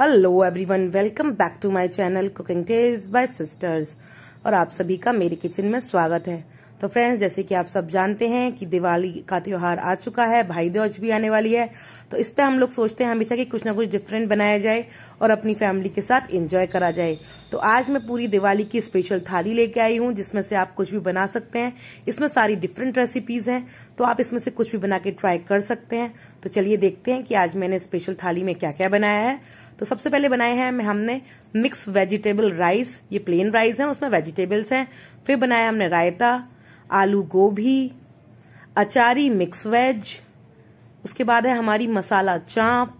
hello everyone welcome back to my channel cooking tales by sisters और आप सभी का मेरे किचन में स्वागत है तो फ्रेंड्स जैसे कि आप सब जानते हैं कि दिवाली का त्यौहार आ चुका है भाई दौज भी आने वाली है तो इस पे हम लोग सोचते हैं हमेशा कि कुछ ना कुछ डिफरेंट बनाया जाए और अपनी फैमिली के साथ एंजॉय करा जाए तो आज मैं पूरी दिवाली की स्पेशल थाली लेके आई हूँ जिसमें से आप कुछ भी बना सकते हैं इसमें सारी डिफरेंट रेसिपीज हैं तो आप इसमें से कुछ भी बना के ट्राई कर सकते हैं तो चलिए देखते हैं कि आज मैंने स्पेशल थाली में क्या क्या बनाया है तो सबसे पहले बनाए हैं हमने मिक्स वेजिटेबल राइस ये प्लेन राइस है उसमें वेजिटेबल्स हैं फिर बनाया हमने रायता आलू गोभी अचारी मिक्स वेज उसके बाद है हमारी मसाला चाप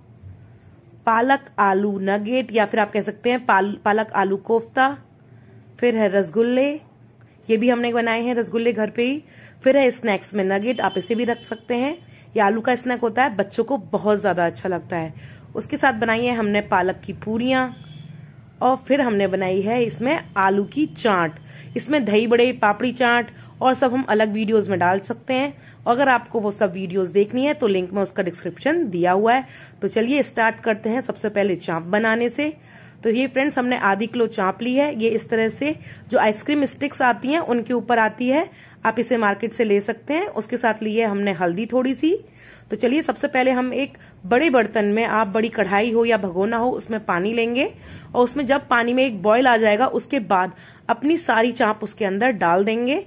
पालक आलू नगेट या फिर आप कह सकते हैं पाल, पालक आलू कोफ्ता फिर है रसगुल्ले ये भी हमने बनाए हैं रसगुल्ले घर पे ही फिर है स्नैक्स में नगेट आप इसे भी रख सकते हैं ये आलू का स्नैक होता है बच्चों को बहुत ज्यादा अच्छा लगता है उसके साथ बनाई है हमने पालक की पूरियाँ और फिर हमने बनाई है इसमें आलू की चाट इसमें दही बड़े पापड़ी चाट और सब हम अलग वीडियोस में डाल सकते हैं अगर आपको वो सब वीडियोस देखनी है तो लिंक में उसका डिस्क्रिप्शन दिया हुआ है तो चलिए स्टार्ट करते हैं सबसे पहले चाप बनाने से तो ये फ्रेंड्स हमने आधी किलो चाप ली है ये इस तरह से जो आइसक्रीम स्टिक्स आती हैं उनके ऊपर आती है आप इसे मार्केट से ले सकते हैं उसके साथ लिए हमने हल्दी थोड़ी सी तो चलिए सबसे पहले हम एक बड़े बर्तन में आप बड़ी कढ़ाई हो या भगोना हो उसमें पानी लेंगे और उसमें जब पानी में एक बॉयल आ जाएगा उसके बाद अपनी सारी चाप उसके अंदर डाल देंगे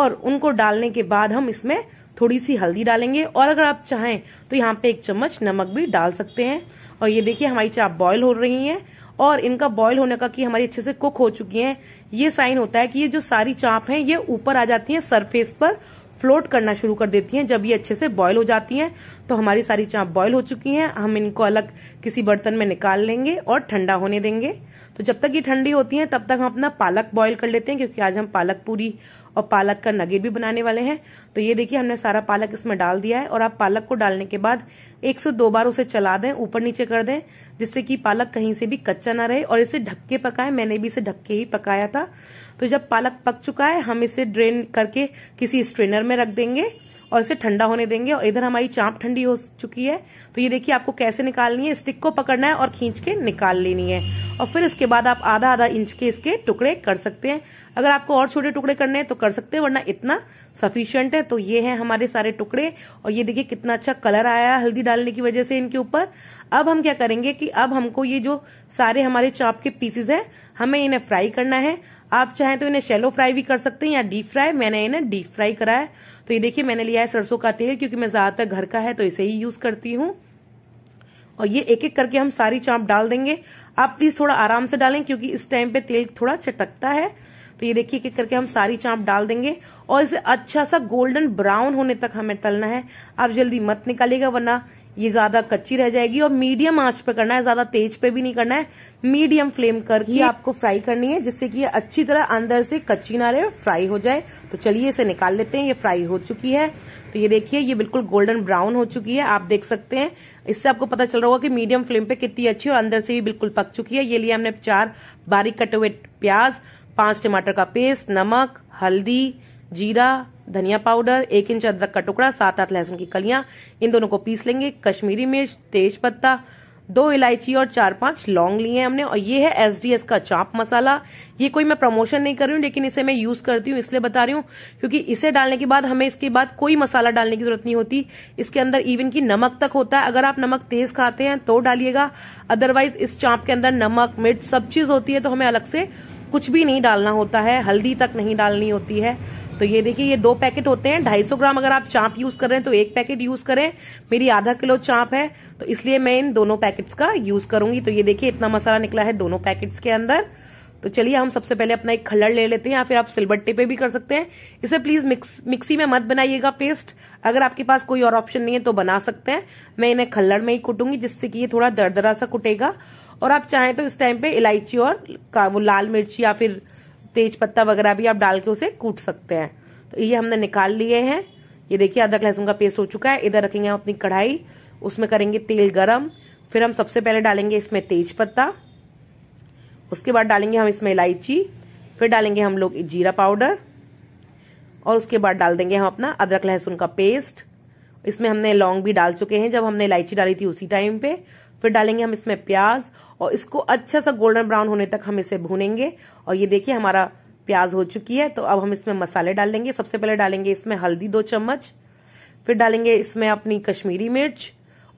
और उनको डालने के बाद हम इसमें थोड़ी सी हल्दी डालेंगे और अगर आप चाहें तो यहाँ पे एक चम्मच नमक भी डाल सकते हैं और ये देखिए हमारी चाप बॉयल हो रही है और इनका बॉयल होने का कि हमारी अच्छे से कुक हो चुकी है ये साइन होता है कि ये जो सारी चाप है ये ऊपर आ जाती है सरफेस पर फ्लोट करना शुरू कर देती हैं जब ये अच्छे से बॉयल हो जाती हैं तो हमारी सारी चाप बॉयल हो चुकी हैं हम इनको अलग किसी बर्तन में निकाल लेंगे और ठंडा होने देंगे तो जब तक ये ठंडी होती हैं तब तक हम अपना पालक बॉयल कर लेते हैं क्योंकि आज हम पालक पूरी और पालक का नगेट भी बनाने वाले हैं तो ये देखिए हमने सारा पालक इसमें डाल दिया है और आप पालक को डालने के बाद एक से दो बार उसे चला दें ऊपर नीचे कर दें जिससे कि पालक कहीं से भी कच्चा ना रहे और इसे ढक के पकाएं मैंने भी इसे ढक के ही पकाया था तो जब पालक पक चुका है हम इसे ड्रेन करके किसी स्ट्रेनर में रख देंगे और इसे ठंडा होने देंगे और इधर हमारी चाप ठंडी हो चुकी है तो ये देखिए आपको कैसे निकालनी है स्टिक को पकड़ना है और खींच के निकाल लेनी है और फिर इसके बाद आप आधा आधा इंच के इसके टुकड़े कर सकते हैं अगर आपको और छोटे टुकड़े करने हैं तो कर सकते हैं वरना इतना सफिशियंट है तो ये है हमारे सारे टुकड़े और ये देखिए कितना अच्छा कलर आया हल्दी डालने की वजह से इनके ऊपर अब हम क्या करेंगे कि अब हमको ये जो सारे हमारे चाप के पीसेज है हमें इन्हें फ्राई करना है आप चाहें तो इन्हें शेलो फ्राई भी कर सकते हैं या डीप फ्राई मैंने इन्हें डीप फ्राई करा है तो ये देखिए मैंने लिया है सरसों का तेल क्योंकि मैं ज्यादातर घर का है तो इसे ही यूज करती हूँ और ये एक एक करके हम सारी चाप डाल देंगे आप प्लीज थोड़ा आराम से डालें क्योंकि इस टाइम पे तेल थोड़ा चटकता है तो ये देखिए एक करके हम सारी चाप डाल देंगे और इसे अच्छा सा गोल्डन ब्राउन होने तक हमें तलना है आप जल्दी मत निकालिएगा वरना ये ज्यादा कच्ची रह जाएगी और मीडियम आंच पे करना है ज्यादा तेज पे भी नहीं करना है मीडियम फ्लेम करके आपको फ्राई करनी है जिससे कि ये अच्छी तरह अंदर से कच्ची ना रहे फ्राई हो जाए तो चलिए इसे निकाल लेते हैं ये फ्राई हो चुकी है तो ये देखिए ये बिल्कुल गोल्डन ब्राउन हो चुकी है आप देख सकते हैं इससे आपको पता चल रहा होगा कि मीडियम फ्लेम पे कितनी अच्छी और अंदर से भी बिल्कुल पक चुकी है ये लिए हमने चार बारीक कटे हुए प्याज पांच टमाटर का पेस्ट नमक हल्दी जीरा धनिया पाउडर एक इंच अदरक का टुकड़ा सात आठ लहसुन की कलियां इन दोनों को पीस लेंगे कश्मीरी मिर्च तेज पत्ता दो इलायची और चार पांच लौंग लिए हैं हमने और ये है एसडीएस का चाप मसाला ये कोई मैं प्रमोशन नहीं कर रही हूँ लेकिन इसे मैं यूज करती हूँ इसलिए बता रही हूँ क्योंकि इसे डालने के बाद हमें इसके बाद कोई मसाला डालने की जरूरत नहीं होती इसके अंदर इवन की नमक तक होता है अगर आप नमक तेज खाते हैं तो डालिएगा अदरवाइज इस चाप के अंदर नमक मिर्च सब चीज होती है तो हमें अलग से कुछ भी नहीं डालना होता है हल्दी तक नहीं डालनी होती है तो ये देखिए ये दो पैकेट होते हैं ढाई सौ ग्राम अगर आप चाप यूज कर रहे हैं तो एक पैकेट यूज करें मेरी आधा किलो चाप है तो इसलिए मैं इन दोनों पैकेट्स का यूज करूंगी तो ये देखिए इतना मसाला निकला है दोनों पैकेट्स के अंदर तो चलिए हम सबसे पहले अपना एक खलड़ ले लेते हैं या फिर आप सिलबट्टे पे भी कर सकते हैं इसे प्लीज मिक्स मिक्सी में मत बनाइएगा पेस्ट अगर आपके पास कोई और ऑप्शन नहीं है तो बना सकते हैं मैं इन्हें खल्लड़ में ही कुटूंगी जिससे कि ये थोड़ा दरदरा सा कुटेगा और आप चाहें तो इस टाइम पे इलायची और वो लाल मिर्ची या फिर तेज पत्ता वगैरह भी आप डाल के उसे कूट सकते हैं तो ये हमने निकाल लिए हैं ये देखिए अदरक लहसुन का पेस्ट हो चुका है इधर रखेंगे हम अपनी कढ़ाई उसमें करेंगे तेल गरम फिर हम सबसे पहले डालेंगे इसमें तेज पत्ता उसके बाद डालेंगे हम इसमें इलायची फिर डालेंगे हम लोग जीरा पाउडर और उसके बाद डाल देंगे हम अपना अदरक लहसुन का पेस्ट इसमें हमने लौंग भी डाल चुके हैं जब हमने इलायची डाली थी उसी टाइम पे फिर डालेंगे हम इसमें प्याज और इसको अच्छा सा गोल्डन ब्राउन होने तक हम इसे भूनेंगे और ये देखिए हमारा प्याज हो चुकी है तो अब हम इसमें मसाले डाल लेंगे सबसे पहले डालेंगे इसमें हल्दी दो चम्मच फिर डालेंगे इसमें अपनी कश्मीरी मिर्च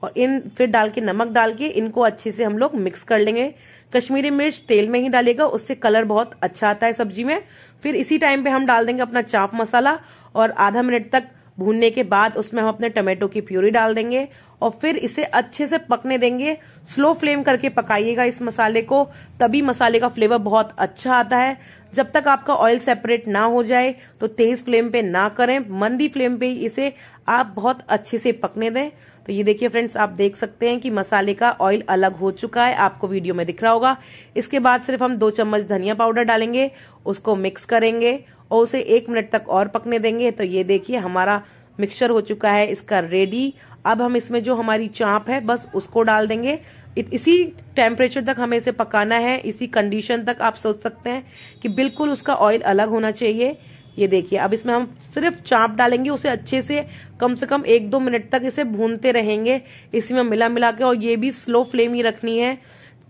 और इन फिर डाल के नमक डाल के इनको अच्छे से हम लोग मिक्स कर लेंगे कश्मीरी मिर्च तेल में ही डालेगा उससे कलर बहुत अच्छा आता है सब्जी में फिर इसी टाइम पे हम डाल देंगे अपना चाप मसाला और आधा मिनट तक भूनने के बाद उसमें हम अपने टमाटो की प्यूरी डाल देंगे और फिर इसे अच्छे से पकने देंगे स्लो फ्लेम करके पकाइएगा इस मसाले को तभी मसाले का फ्लेवर बहुत अच्छा आता है जब तक आपका ऑयल सेपरेट ना हो जाए तो तेज फ्लेम पे ना करें मंदी फ्लेम पे इसे आप बहुत अच्छे से पकने दें तो ये देखिए फ्रेंड्स आप देख सकते हैं कि मसाले का ऑयल अलग हो चुका है आपको वीडियो में दिख रहा होगा इसके बाद सिर्फ हम दो चम्मच धनिया पाउडर डालेंगे उसको मिक्स करेंगे और उसे एक मिनट तक और पकने देंगे तो ये देखिए हमारा मिक्सचर हो चुका है इसका रेडी अब हम इसमें जो हमारी चाप है बस उसको डाल देंगे इसी टेम्परेचर तक हमें इसे पकाना है इसी कंडीशन तक आप सोच सकते हैं कि बिल्कुल उसका ऑयल अलग होना चाहिए ये देखिए अब इसमें हम सिर्फ चाप डालेंगे उसे अच्छे से कम से कम एक दो मिनट तक इसे भूनते रहेंगे इसी में मिला मिला के और ये भी स्लो फ्लेम ही रखनी है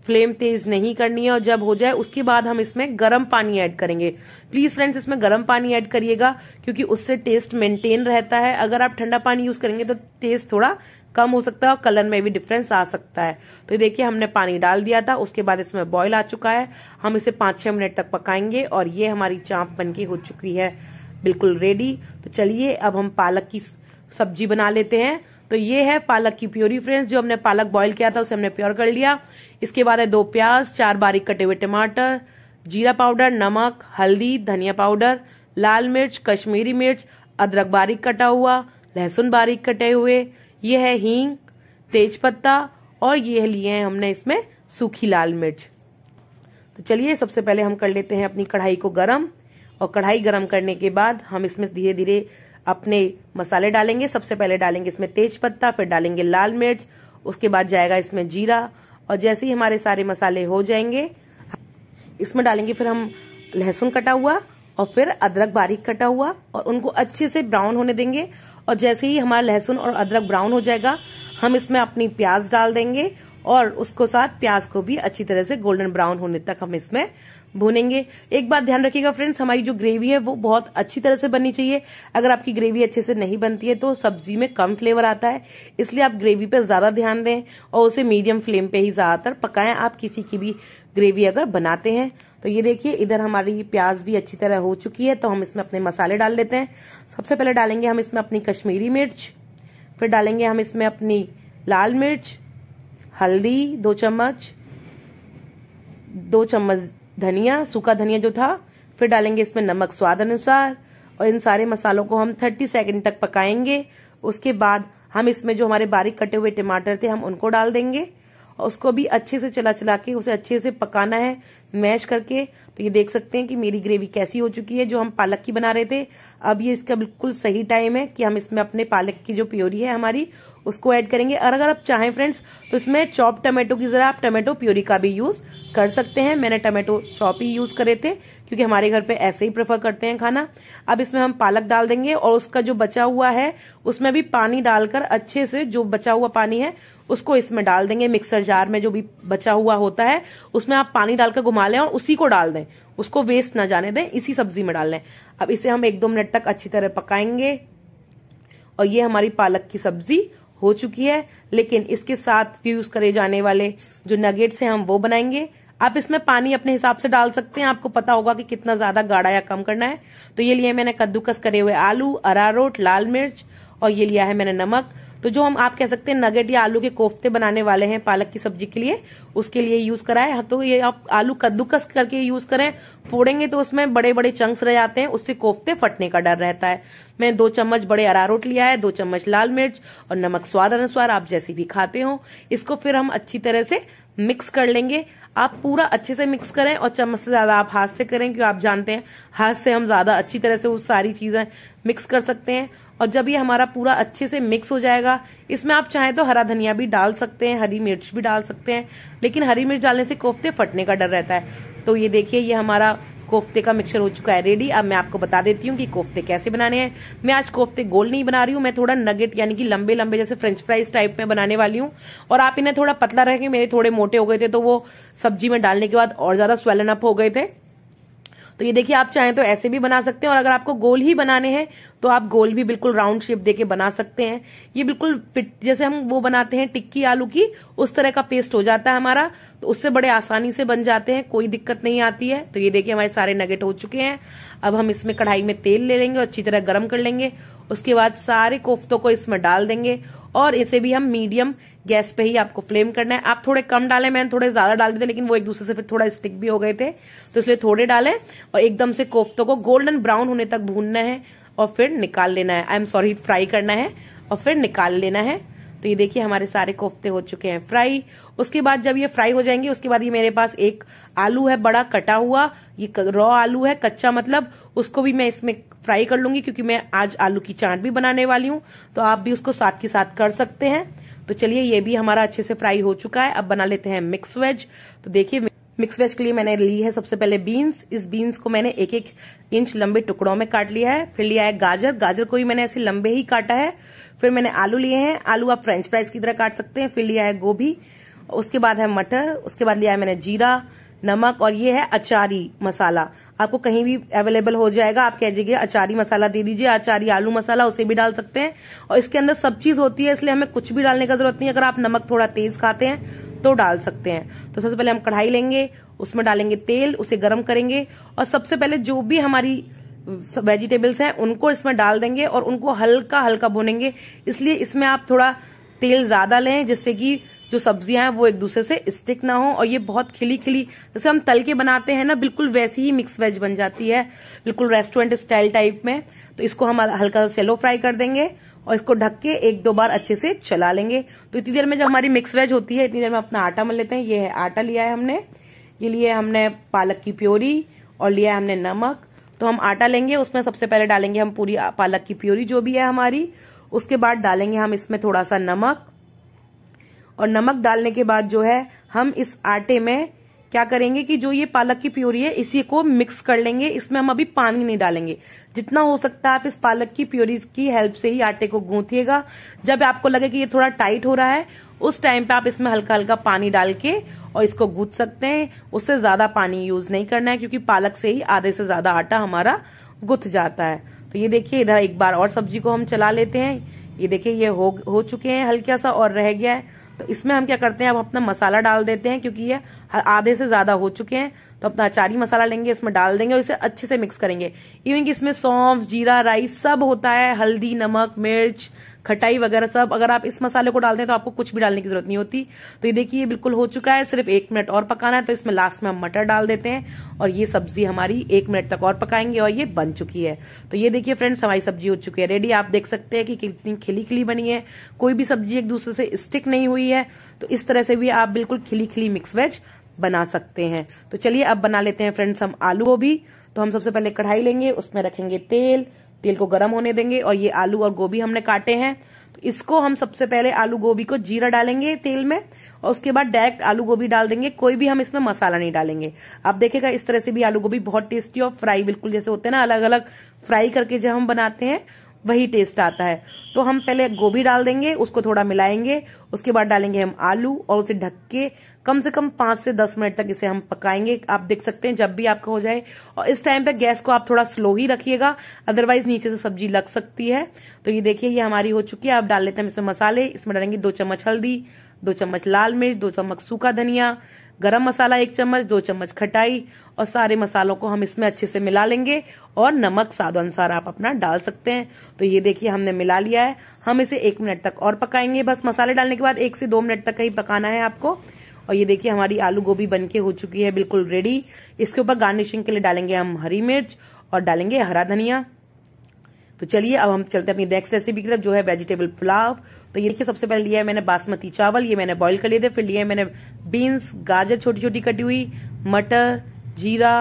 फ्लेम तेज नहीं करनी है और जब हो जाए उसके बाद हम इसमें गर्म पानी ऐड करेंगे प्लीज फ्रेंड्स इसमें गर्म पानी ऐड करिएगा क्योंकि उससे टेस्ट मेंटेन रहता है अगर आप ठंडा पानी यूज करेंगे तो टेस्ट थोड़ा कम हो सकता है और कलर में भी डिफरेंस आ सकता है तो देखिए हमने पानी डाल दिया था उसके बाद इसमें बॉयल आ चुका है हम इसे पांच छह मिनट तक पकाएंगे और ये हमारी चाप बन के हो चुकी है बिल्कुल रेडी तो चलिए अब हम पालक की सब्जी बना लेते हैं तो ये है पालक की प्योरी फ्रेंड्स जो हमने पालक बॉईल किया था उसे हमने प्योर कर लिया इसके बाद है दो प्याज चार बारीक कटे हुए टमाटर जीरा पाउडर नमक हल्दी धनिया पाउडर लाल मिर्च कश्मीरी मिर्च अदरक बारीक कटा हुआ लहसुन बारीक कटे हुए ये है हींग तेज पत्ता और ये लिए हैं हमने इसमें सूखी लाल मिर्च तो चलिए सबसे पहले हम कर लेते हैं अपनी कढ़ाई को गर्म और कढ़ाई गर्म करने के बाद हम इसमें धीरे धीरे अपने मसाले डालेंगे सबसे पहले डालेंगे इसमें तेज पत्ता फिर डालेंगे लाल मिर्च उसके बाद जाएगा इसमें जीरा और जैसे ही हमारे सारे मसाले हो जाएंगे इसमें डालेंगे फिर हम लहसुन कटा हुआ और फिर अदरक बारीक कटा हुआ और उनको अच्छे से ब्राउन होने देंगे और जैसे ही हमारा लहसुन और अदरक ब्राउन हो जाएगा हम इसमें अपनी प्याज डाल देंगे और उसको साथ प्याज को भी अच्छी तरह से गोल्डन ब्राउन होने तक हम इसमें भूनेंगे एक बात ध्यान रखिएगा फ्रेंड्स हमारी जो ग्रेवी है वो बहुत अच्छी तरह से बननी चाहिए अगर आपकी ग्रेवी अच्छे से नहीं बनती है तो सब्जी में कम फ्लेवर आता है इसलिए आप ग्रेवी पर ज्यादा ध्यान दें और उसे मीडियम फ्लेम पे ही ज्यादातर पकाएं आप किसी की भी ग्रेवी अगर बनाते हैं तो ये देखिए इधर हमारी प्याज भी अच्छी तरह हो चुकी है तो हम इसमें अपने मसाले डाल लेते हैं सबसे पहले डालेंगे हम इसमें अपनी कश्मीरी मिर्च फिर डालेंगे हम इसमें अपनी लाल मिर्च हल्दी दो चम्मच दो चम्मच धनिया सूखा धनिया जो था फिर डालेंगे इसमें नमक स्वाद अनुसार और इन सारे मसालों को हम 30 सेकंड तक पकाएंगे उसके बाद हम इसमें जो हमारे बारीक कटे हुए टमाटर थे हम उनको डाल देंगे और उसको भी अच्छे से चला चला के उसे अच्छे से पकाना है मैश करके तो ये देख सकते हैं कि मेरी ग्रेवी कैसी हो चुकी है जो हम पालक की बना रहे थे अब ये इसका बिल्कुल सही टाइम है कि हम इसमें अपने पालक की जो प्योरी है हमारी उसको ऐड करेंगे और अगर आप चाहें फ्रेंड्स तो इसमें चॉप टमाटो की जरा आप टमाटो प्योरी का भी यूज कर सकते हैं मैंने टमेटो चॉप ही यूज करे थे क्योंकि हमारे घर पे ऐसे ही प्रेफर करते हैं खाना अब इसमें हम पालक डाल देंगे और उसका जो बचा हुआ है उसमें भी पानी डालकर अच्छे से जो बचा हुआ पानी है उसको इसमें डाल देंगे मिक्सर जार में जो भी बचा हुआ होता है उसमें आप पानी डालकर घुमा लें और उसी को डाल दें उसको वेस्ट ना जाने दें इसी सब्जी में डाल लें अब इसे हम एक दो मिनट तक अच्छी तरह पकाएंगे और ये हमारी पालक की सब्जी हो चुकी है लेकिन इसके साथ यूज करे जाने वाले जो नगेट्स हैं हम वो बनाएंगे आप इसमें पानी अपने हिसाब से डाल सकते हैं आपको पता होगा कि कितना ज्यादा गाढ़ा या कम करना है तो ये लिए मैंने कद्दूकस करे हुए आलू अरारोट लाल मिर्च और ये लिया है मैंने नमक तो जो हम आप कह सकते हैं नगेट या आलू के कोफ्ते बनाने वाले हैं पालक की सब्जी के लिए उसके लिए यूज कराए हाँ, तो ये आप आलू कद्दूकस करके यूज करें फोड़ेंगे तो उसमें बड़े बड़े चंक्स रह जाते हैं उससे कोफ्ते फटने का डर रहता है मैं दो चम्मच बड़े अरारोट लिया है दो चम्मच लाल मिर्च और नमक स्वाद अनुसार आप जैसे भी खाते हो इसको फिर हम अच्छी तरह से मिक्स कर लेंगे आप पूरा अच्छे से मिक्स करें और चम्मच से ज्यादा आप हाथ से करें क्योंकि आप जानते हैं हाथ से हम ज्यादा अच्छी तरह से वो सारी चीजें मिक्स कर सकते हैं और जब ये हमारा पूरा अच्छे से मिक्स हो जाएगा इसमें आप चाहें तो हरा धनिया भी डाल सकते हैं हरी मिर्च भी डाल सकते हैं लेकिन हरी मिर्च डालने से कोफ्ते फटने का डर रहता है तो ये देखिए ये हमारा कोफ्ते का मिक्सचर हो चुका है रेडी अब मैं आपको बता देती हूँ कि कोफ्ते कैसे बनाने हैं मैं आज कोफ्ते गोल नहीं बना रही हूँ मैं थोड़ा नगेट यानी कि लंबे लंबे जैसे फ्रेंच फ्राइज टाइप में बनाने वाली हूँ और आप इन्हें थोड़ा पतला रहे मेरे थोड़े मोटे हो गए थे तो वो सब्जी में डालने के बाद और ज्यादा स्वेलन अप हो गए थे तो ये देखिए आप चाहें तो ऐसे भी बना सकते हैं और अगर आपको गोल ही बनाने हैं तो आप गोल भी बिल्कुल राउंड शेप देके बना सकते हैं ये बिल्कुल जैसे हम वो बनाते हैं टिक्की आलू की उस तरह का पेस्ट हो जाता है हमारा तो उससे बड़े आसानी से बन जाते हैं कोई दिक्कत नहीं आती है तो ये देखिए हमारे सारे नगेट हो चुके हैं अब हम इसमें कढ़ाई में तेल ले लेंगे और अच्छी तरह गर्म कर लेंगे उसके बाद सारे कोफ्तों को इसमें डाल देंगे और इसे भी हम मीडियम गैस पे ही आपको फ्लेम करना है आप थोड़े कम डालें मैंने थोड़े ज्यादा डाले थे लेकिन वो एक दूसरे से फिर थोड़ा स्टिक भी हो गए थे तो इसलिए थोड़े डालें और एकदम से कोफ्तों को गोल्डन ब्राउन होने तक भूनना है और फिर निकाल लेना है आई एम सॉरी फ्राई करना है और फिर निकाल लेना है तो ये देखिए हमारे सारे कोफ्ते हो चुके हैं फ्राई उसके बाद जब ये फ्राई हो जाएंगे उसके बाद ये मेरे पास एक आलू है बड़ा कटा हुआ ये रॉ आलू है कच्चा मतलब उसको भी मैं इसमें फ्राई कर लूंगी क्योंकि मैं आज आलू की चाट भी बनाने वाली हूँ तो आप भी उसको साथ के साथ कर सकते हैं तो चलिए ये भी हमारा अच्छे से फ्राई हो चुका है अब बना लेते हैं मिक्स वेज तो देखिए मिक्स वेज के लिए मैंने ली है सबसे पहले बीन्स इस बीन्स को मैंने एक एक इंच लंबे टुकड़ों में काट लिया है फिर लिया है गाजर गाजर को भी मैंने ऐसे लंबे ही काटा है फिर मैंने आलू लिए हैं आलू आप फ्रेंच फ्राइज की तरह काट सकते हैं फिर लिया है गोभी उसके बाद है मटर उसके बाद लिया है मैंने जीरा नमक और ये है अचारी मसाला आपको कहीं भी अवेलेबल हो जाएगा आप कह दीजिए अचारी मसाला दे दीजिए अचारी आलू मसाला उसे भी डाल सकते हैं और इसके अंदर सब चीज होती है इसलिए हमें कुछ भी डालने का जरूरत नहीं अगर आप नमक थोड़ा तेज खाते हैं तो डाल सकते हैं तो सबसे पहले हम कढ़ाई लेंगे उसमें डालेंगे तेल उसे गर्म करेंगे और सबसे पहले जो भी हमारी वेजिटेबल्स हैं उनको इसमें डाल देंगे और उनको हल्का हल्का भुनेंगे इसलिए इसमें आप थोड़ा तेल ज्यादा लें जिससे कि जो सब्जियां हैं वो एक दूसरे से स्टिक ना हो और ये बहुत खिली खिली जैसे हम तल के बनाते हैं ना बिल्कुल वैसी ही मिक्स वेज बन जाती है बिल्कुल रेस्टोरेंट स्टाइल टाइप में तो इसको हम हल्का सा सेलो फ्राई कर देंगे और इसको ढक के एक दो बार अच्छे से चला लेंगे तो इतनी देर में जब हमारी मिक्स वेज होती है इतनी देर में अपना आटा मन लेते हैं ये है आटा लिया है हमने ये लिए हमने पालक की प्योरी और लिया है हमने नमक तो हम आटा लेंगे उसमें सबसे पहले डालेंगे हम पूरी पालक की प्योरी जो भी है हमारी उसके बाद डालेंगे हम इसमें थोड़ा सा नमक और नमक डालने के बाद जो है हम इस आटे में क्या करेंगे कि जो ये पालक की प्योरी है इसी को मिक्स कर लेंगे इसमें हम अभी पानी नहीं डालेंगे जितना हो सकता है आप इस पालक की प्योरी की हेल्प से ही आटे को गूंथिएगा जब आपको लगे कि ये थोड़ा टाइट हो रहा है उस टाइम पे आप इसमें हल्का हल्का पानी डाल के और इसको गूद सकते हैं उससे ज्यादा पानी यूज नहीं करना है क्योंकि पालक से ही आधे से ज्यादा आटा हमारा गुथ जाता है तो ये देखिए इधर एक बार और सब्जी को हम चला लेते हैं ये देखिए ये हो हो चुके हैं हल्का सा और रह गया है तो इसमें हम क्या करते हैं अब अपना मसाला डाल देते हैं क्योंकि ये आधे से ज्यादा हो चुके हैं तो अपना अचारी मसाला लेंगे इसमें डाल देंगे और इसे अच्छे से मिक्स करेंगे इवन कि इसमें सौंफ जीरा राइस सब होता है हल्दी नमक मिर्च खटाई वगैरह सब अगर आप इस मसाले को डाल दें तो आपको कुछ भी डालने की जरूरत नहीं होती तो ये देखिए ये बिल्कुल हो चुका है सिर्फ एक मिनट और पकाना है तो इसमें लास्ट में हम मटर डाल देते हैं और ये सब्जी हमारी एक मिनट तक और पकाएंगे और ये बन चुकी है तो ये देखिए फ्रेंड्स हमारी सब्जी हो चुकी है रेडी आप देख सकते हैं कि कितनी खिली खिली बनी है कोई भी सब्जी एक दूसरे से स्टिक नहीं हुई है तो इस तरह से भी आप बिल्कुल खिली खिली मिक्स वेज बना सकते हैं तो चलिए अब बना लेते हैं फ्रेंड्स हम आलू गोभी तो हम सबसे पहले कढ़ाई लेंगे उसमें रखेंगे तेल तेल को गर्म होने देंगे और ये आलू और गोभी हमने काटे हैं तो इसको हम सबसे पहले आलू गोभी को जीरा डालेंगे तेल में और उसके बाद डायरेक्ट आलू गोभी डाल देंगे कोई भी हम इसमें मसाला नहीं डालेंगे आप देखेगा इस तरह से भी आलू गोभी बहुत टेस्टी और फ्राई बिल्कुल जैसे होते हैं ना अलग अलग फ्राई करके जब हम बनाते हैं वही टेस्ट आता है तो हम पहले गोभी डाल देंगे उसको थोड़ा मिलाएंगे उसके बाद डालेंगे हम आलू और उसे ढक के कम से कम पांच से दस मिनट तक इसे हम पकाएंगे आप देख सकते हैं जब भी आपका हो जाए और इस टाइम पे गैस को आप थोड़ा स्लो ही रखिएगा अदरवाइज नीचे से सब्जी लग सकती है तो ये देखिए ये हमारी हो चुकी है आप डाल लेते हैं इसमें मसाले इसमें डालेंगे दो चम्मच हल्दी दो चम्मच लाल मिर्च दो चम्मच सूखा धनिया गरम मसाला एक चम्मच दो चम्मच खटाई और सारे मसालों को हम इसमें अच्छे से मिला लेंगे और नमक स्वाद अनुसार आप अपना डाल सकते हैं तो ये देखिए हमने मिला लिया है हम इसे एक मिनट तक और पकाएंगे बस मसाले डालने के बाद एक से दो मिनट तक ही पकाना है आपको और ये देखिए हमारी आलू गोभी बनके हो चुकी है बिल्कुल रेडी इसके ऊपर गार्निशिंग के लिए डालेंगे हम हरी मिर्च और डालेंगे हरा धनिया तो चलिए अब हम चलते हैं अपनी नेक्स्ट रेसिपी की तरफ जो है वेजिटेबल पुलाव तो ये देखिए सबसे पहले लिया है मैंने बासमती चावल ये मैंने बॉईल कर लिए थे फिर लिए मैंने बीन्स गाजर छोटी छोटी कटी हुई मटर जीरा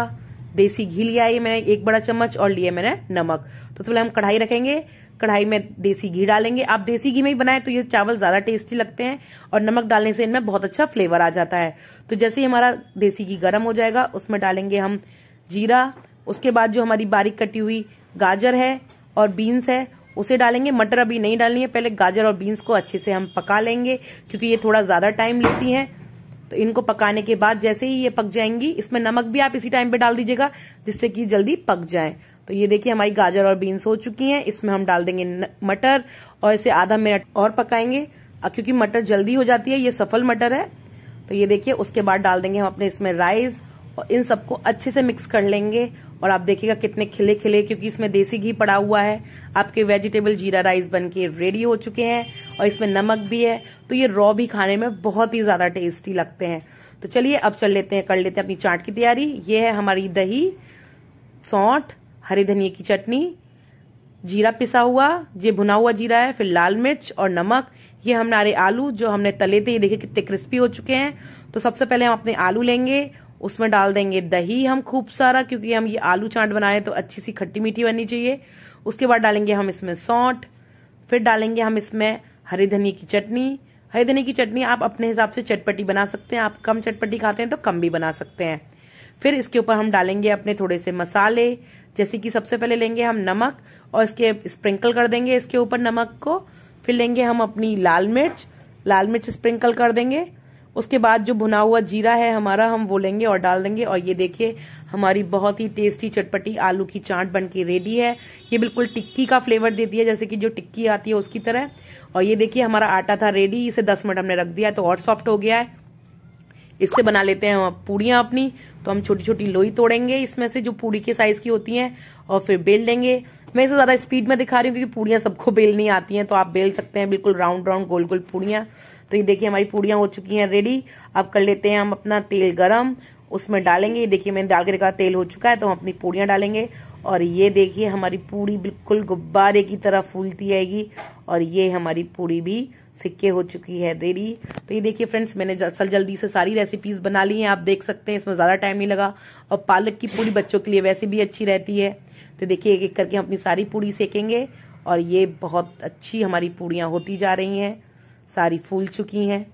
देसी घी लिया है मैंने एक बड़ा चम्मच और लिए मैंने नमक तो सबसे पहले हम कढ़ाई रखेंगे कढ़ाई में देसी घी डालेंगे आप देसी घी में ही बनाए तो ये चावल ज्यादा टेस्टी लगते हैं और नमक डालने से इनमें बहुत अच्छा फ्लेवर आ जाता है तो जैसे ही हमारा देसी घी गर्म हो जाएगा उसमें डालेंगे हम जीरा उसके बाद जो हमारी बारीक कटी हुई गाजर है और बीन्स है उसे डालेंगे मटर अभी नहीं डालनी है पहले गाजर और बीन्स को अच्छे से हम पका लेंगे क्योंकि ये थोड़ा ज्यादा टाइम लेती हैं तो इनको पकाने के बाद जैसे ही ये पक जाएंगी इसमें नमक भी आप इसी टाइम पे डाल दीजिएगा जिससे कि जल्दी पक जाए तो ये देखिए हमारी गाजर और बीन्स हो चुकी हैं इसमें हम डाल देंगे मटर और इसे आधा मिनट और पकाएंगे क्योंकि मटर जल्दी हो जाती है ये सफल मटर है तो ये देखिए उसके बाद डाल देंगे हम अपने इसमें राइस और इन सबको अच्छे से मिक्स कर लेंगे और आप देखिएगा कितने खिले खिले क्योंकि इसमें देसी घी पड़ा हुआ है आपके वेजिटेबल जीरा राइस बन के रेडी हो चुके हैं और इसमें नमक भी है तो ये रॉ भी खाने में बहुत ही ज़्यादा टेस्टी लगते हैं तो चलिए अब चल लेते हैं कर लेते हैं अपनी चाट की तैयारी ये है हमारी दही सौठ हरी धनिए की चटनी जीरा पिसा हुआ ये भुना हुआ जीरा है फिर लाल मिर्च और नमक ये हमारे आलू जो हमने तले थे ये देखिए कितने क्रिस्पी हो चुके हैं तो सबसे पहले हम अपने आलू लेंगे उसमें डाल देंगे दही हम खूब सारा क्योंकि हम ये आलू चाट बनाए तो अच्छी सी खट्टी मीठी बननी चाहिए उसके बाद डालेंगे हम इसमें सौंठ फिर डालेंगे हम इसमें हरी धनी की चटनी हरी धनी की चटनी आप अपने हिसाब से चटपटी बना सकते हैं आप कम चटपटी खाते हैं तो कम भी बना सकते हैं फिर इसके ऊपर हम डालेंगे अपने थोड़े से मसाले जैसे कि सबसे पहले लेंगे हम नमक और इसके स्प्रिंकल कर देंगे इसके ऊपर नमक को फिर लेंगे हम अपनी लाल मिर्च लाल मिर्च स्प्रिंकल कर देंगे उसके बाद जो भुना हुआ जीरा है हमारा हम वो लेंगे और डाल देंगे और ये देखिए हमारी बहुत ही टेस्टी चटपटी आलू की चाट बन के रेडी है ये बिल्कुल टिक्की का फ्लेवर देती है जैसे कि जो टिक्की आती है उसकी तरह और ये देखिए हमारा आटा था रेडी इसे दस मिनट हमने रख दिया तो और सॉफ्ट हो गया है इससे बना लेते हैं हम पूड़ियाँ अपनी तो हम छोटी छोटी लोई तोड़ेंगे इसमें से जो पूड़ी के साइज की होती हैं और फिर बेल लेंगे मैं इसे ज़्यादा स्पीड में दिखा रही हूँ क्योंकि पूड़ियाँ सबको बेलनी आती हैं तो आप बेल सकते हैं बिल्कुल राउंड राउंड गोल गोल पूड़ियाँ तो ये देखिए हमारी पूड़ियाँ हो चुकी हैं रेडी अब कर लेते हैं हम अपना तेल गरम उसमें डालेंगे ये देखिए मैंने डाल के देखा तेल हो चुका है तो हम अपनी पूड़ियाँ डालेंगे और ये देखिए हमारी पूड़ी बिल्कुल गुब्बारे की तरह फूलती आएगी और ये हमारी पूड़ी भी सिक्के हो चुकी है रेडी तो ये देखिए फ्रेंड्स मैंने असल जल्दी से सारी रेसिपीज बना ली हैं आप देख सकते हैं इसमें ज़्यादा टाइम नहीं लगा और पालक की पूड़ी बच्चों के लिए वैसे भी अच्छी रहती है तो देखिए एक एक करके हम अपनी सारी पूड़ी सेकेंगे और ये बहुत अच्छी हमारी पूड़ियाँ होती जा रही हैं सारी फूल चुकी हैं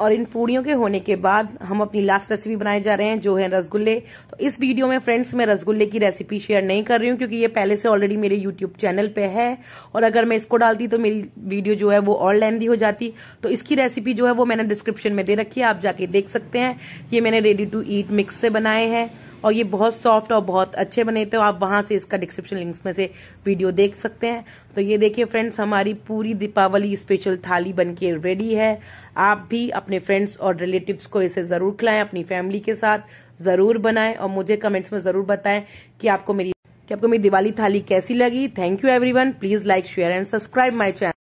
और इन पूड़ियों के होने के बाद हम अपनी लास्ट रेसिपी बनाए जा रहे हैं जो है रसगुल्ले तो इस वीडियो में फ्रेंड्स मैं रसगुल्ले की रेसिपी शेयर नहीं कर रही हूं क्योंकि ये पहले से ऑलरेडी मेरे यूट्यूब चैनल पे है और अगर मैं इसको डालती तो मेरी वीडियो जो है वो और लेंदी हो जाती तो इसकी रेसिपी जो है वो मैंने डिस्क्रिप्शन में दे रखी है आप जाके देख सकते हैं ये मैंने रेडी टू ईट मिक्स से बनाए हैं और ये बहुत सॉफ्ट और बहुत अच्छे बने थे तो आप वहां से इसका डिस्क्रिप्शन लिंक्स में से वीडियो देख सकते हैं तो ये देखिए फ्रेंड्स हमारी पूरी दीपावली स्पेशल थाली बनके रेडी है आप भी अपने फ्रेंड्स और रिलेटिव्स को इसे ज़रूर खिलाएं अपनी फैमिली के साथ ज़रूर बनाएं और मुझे कमेंट्स में ज़रूर बताएं कि आपको मेरी कि आपको मेरी दिवाली थाली कैसी लगी thank you everyone please like share and subscribe my channel